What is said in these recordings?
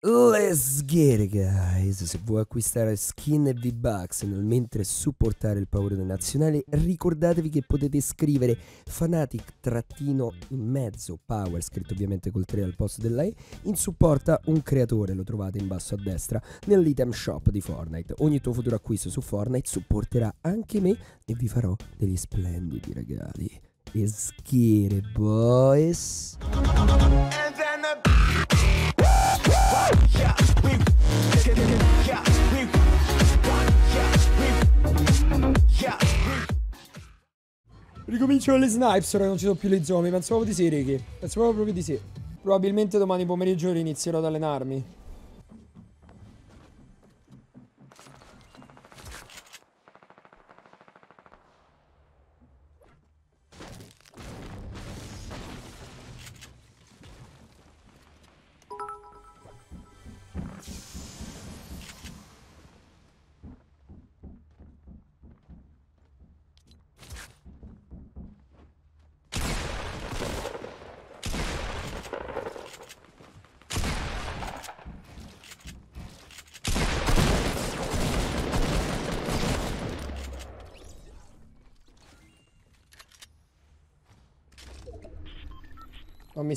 Let's get it guys! Se vuoi acquistare skin e V-Bucks mentre supportare il paura nazionale, ricordatevi che potete scrivere fanatic-in power, scritto ovviamente col 3 al posto della E, in supporta a un creatore, lo trovate in basso a destra, nell'item shop di Fortnite. Ogni tuo futuro acquisto su Fortnite supporterà anche me e vi farò degli splendidi regali. Let's get it boys! Ricominciano le snipes, ora non ci sono più le zombie. Pensavo di sì, Ricky. Pensavo proprio di sì. Probabilmente domani pomeriggio inizierò ad allenarmi. Não me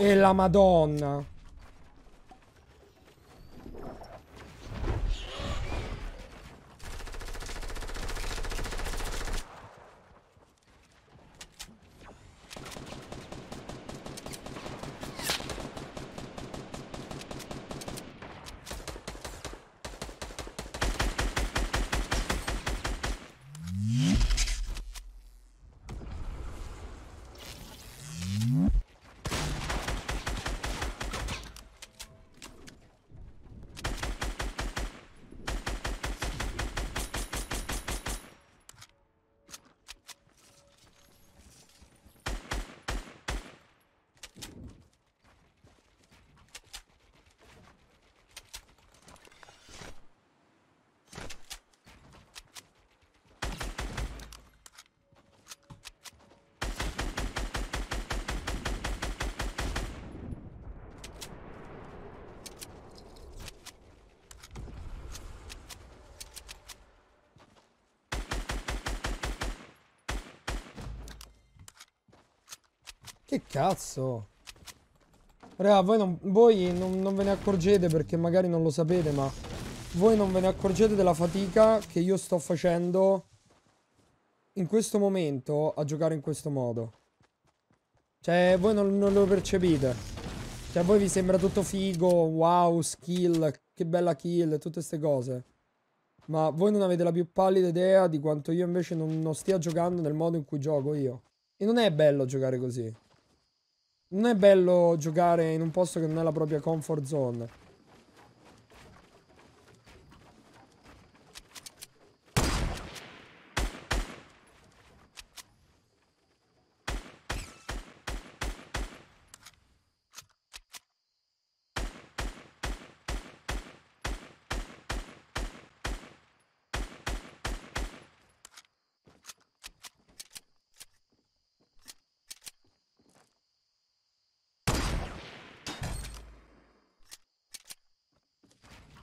E la madonna. che cazzo? Raga, voi, non, voi non, non ve ne accorgete perché magari non lo sapete, ma voi non ve ne accorgete della fatica che io sto facendo in questo momento a giocare in questo modo. Cioè, voi non, non, lo percepite. Cioè, a voi vi sembra tutto figo, wow, skill, che bella kill, tutte queste cose. Ma voi non avete la più pallida idea di quanto io invece non, non stia giocando nel modo in cui gioco io. E non è bello giocare così. Non è bello giocare in un posto che non è la propria comfort zone.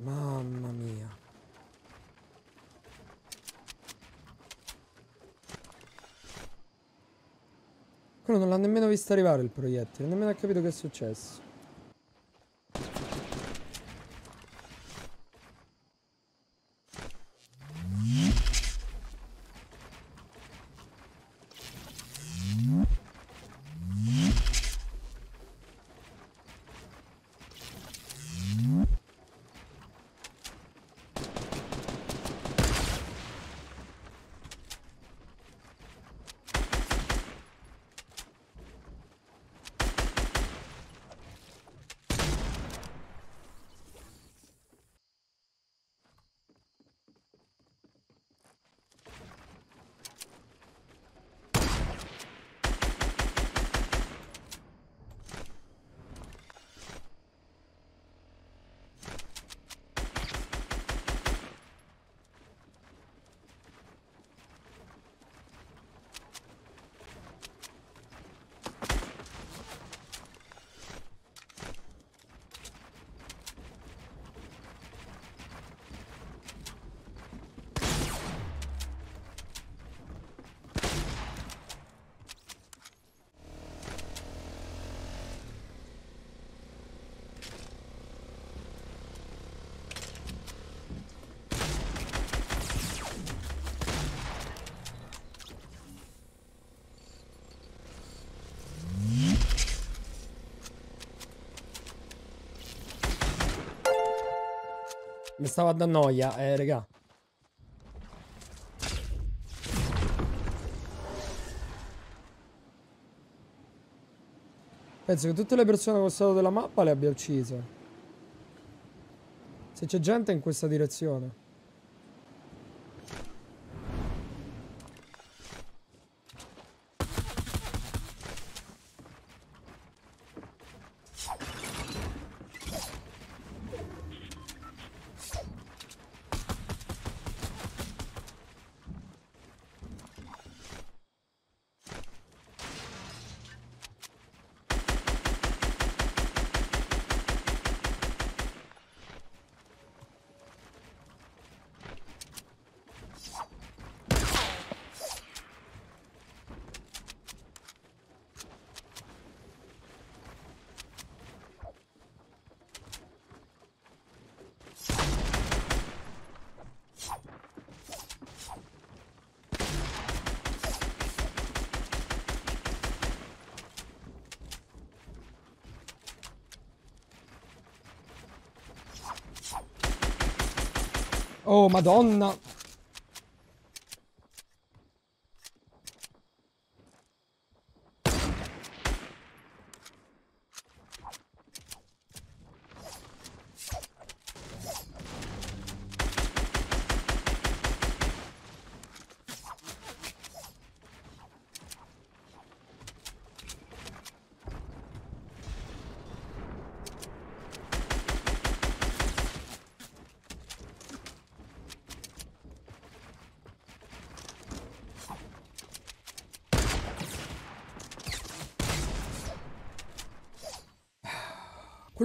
Mamma mia. Quello non l'ha nemmeno visto arrivare il proiettile, nemmeno ha capito che è successo. Mi stava da noia, eh, raga. Penso che tutte le persone col stato della mappa le abbia uccise. Se c'è gente in questa direzione. Oh, madonna.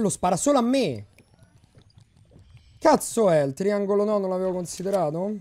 Quello spara solo a me. Cazzo è, il triangolo no non l'avevo considerato?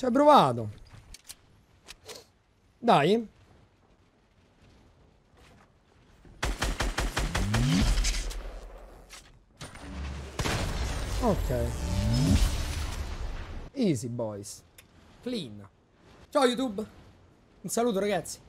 Ci hai provato. Dai. Ok. Easy boys. Clean. Ciao YouTube. Un saluto ragazzi.